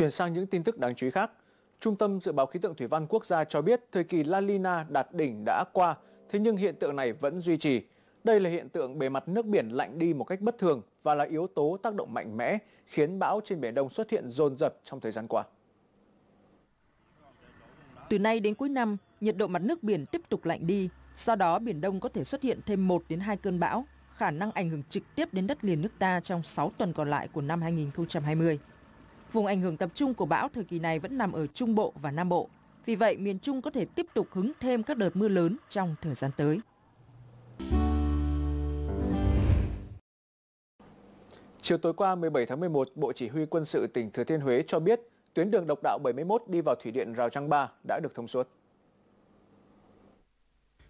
Chuyển sang những tin tức đáng chú ý khác. Trung tâm Dự báo Khí tượng Thủy văn Quốc gia cho biết thời kỳ La Nina đạt đỉnh đã qua, thế nhưng hiện tượng này vẫn duy trì. Đây là hiện tượng bề mặt nước biển lạnh đi một cách bất thường và là yếu tố tác động mạnh mẽ khiến bão trên Biển Đông xuất hiện dồn dập trong thời gian qua. Từ nay đến cuối năm, nhiệt độ mặt nước biển tiếp tục lạnh đi, sau đó Biển Đông có thể xuất hiện thêm 1 đến 2 cơn bão, khả năng ảnh hưởng trực tiếp đến đất liền nước ta trong 6 tuần còn lại của năm 2020. Vùng ảnh hưởng tập trung của bão thời kỳ này vẫn nằm ở Trung Bộ và Nam Bộ. Vì vậy, miền Trung có thể tiếp tục hứng thêm các đợt mưa lớn trong thời gian tới. Chiều tối qua 17 tháng 11, Bộ Chỉ huy Quân sự tỉnh Thừa Thiên Huế cho biết tuyến đường độc đạo 71 đi vào thủy điện Rào Trăng Ba đã được thông suốt.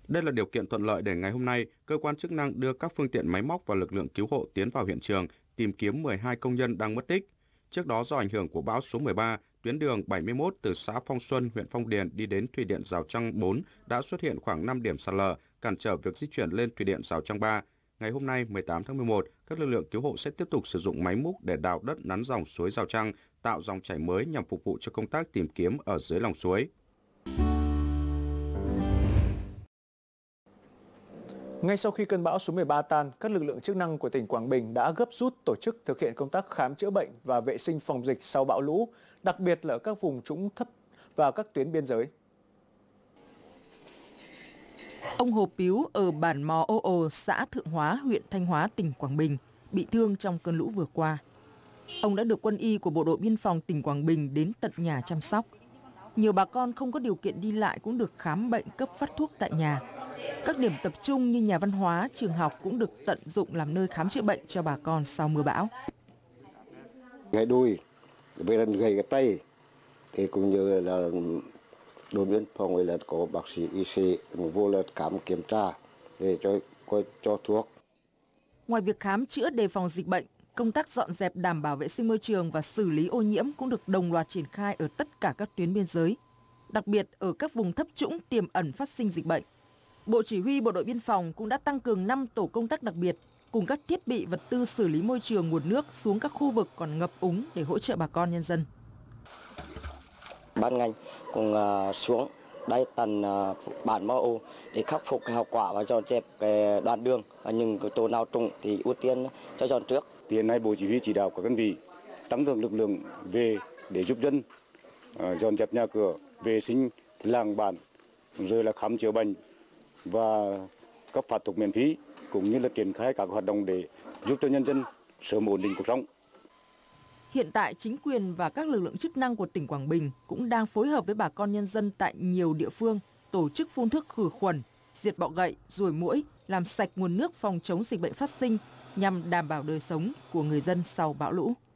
Đây là điều kiện thuận lợi để ngày hôm nay, cơ quan chức năng đưa các phương tiện máy móc và lực lượng cứu hộ tiến vào hiện trường tìm kiếm 12 công nhân đang mất tích. Trước đó do ảnh hưởng của bão số 13, tuyến đường 71 từ xã Phong Xuân, huyện Phong Điền đi đến thủy điện Rào Trăng 4 đã xuất hiện khoảng 5 điểm sạt lở, cản trở việc di chuyển lên thủy điện Rào Trăng 3. Ngày hôm nay 18 tháng 11, các lực lượng cứu hộ sẽ tiếp tục sử dụng máy múc để đào đất nắn dòng suối Rào Trăng, tạo dòng chảy mới nhằm phục vụ cho công tác tìm kiếm ở dưới lòng suối. Ngay sau khi cơn bão số 13 tan, các lực lượng chức năng của tỉnh Quảng Bình đã gấp rút tổ chức thực hiện công tác khám chữa bệnh và vệ sinh phòng dịch sau bão lũ, đặc biệt là ở các vùng trũng thấp và các tuyến biên giới. Ông Hồ Piếu ở bản Mò Ô Ô, xã Thượng Hóa, huyện Thanh Hóa, tỉnh Quảng Bình, bị thương trong cơn lũ vừa qua. Ông đã được quân y của Bộ đội Biên phòng tỉnh Quảng Bình đến tận nhà chăm sóc. Nhiều bà con không có điều kiện đi lại cũng được khám bệnh cấp phát thuốc tại nhà các điểm tập trung như nhà văn hóa, trường học cũng được tận dụng làm nơi khám chữa bệnh cho bà con sau mưa bão. Gãy đuôi, về lần gầy cái tay, thì cũng như là đồn biên phòng là có bác sĩ y sĩ vô là khám kiểm tra để cho coi cho thuốc. Ngoài việc khám chữa đề phòng dịch bệnh, công tác dọn dẹp đảm bảo vệ sinh môi trường và xử lý ô nhiễm cũng được đồng loạt triển khai ở tất cả các tuyến biên giới, đặc biệt ở các vùng thấp trũng tiềm ẩn phát sinh dịch bệnh. Bộ Chỉ huy Bộ đội Biên phòng cũng đã tăng cường 5 tổ công tác đặc biệt cùng các thiết bị vật tư xử lý môi trường nguồn nước xuống các khu vực còn ngập úng để hỗ trợ bà con nhân dân. Ban ngành cùng ờ, xuống đây tần ờ, bản mơ ô để khắc phục hậu quả và dọn dẹp đoạn đường Nhưng những chỗ nào trụng thì ưu tiên cho dọn trước. Hiện nay Bộ Chỉ huy chỉ đạo các đơn vị tăng cường lực lượng về để giúp dân ờ, dọn dẹp nhà cửa, vệ sinh làng bản, rồi là khám chữa bệnh và cấp phát thuộc miễn phí cũng như là triển khai các hoạt động để giúp cho nhân dân sớm ổn định cuộc sống. Hiện tại chính quyền và các lực lượng chức năng của tỉnh Quảng Bình cũng đang phối hợp với bà con nhân dân tại nhiều địa phương tổ chức phun thuốc khử khuẩn, diệt bọ gậy, ruồi muỗi, làm sạch nguồn nước phòng chống dịch bệnh phát sinh nhằm đảm bảo đời sống của người dân sau bão lũ.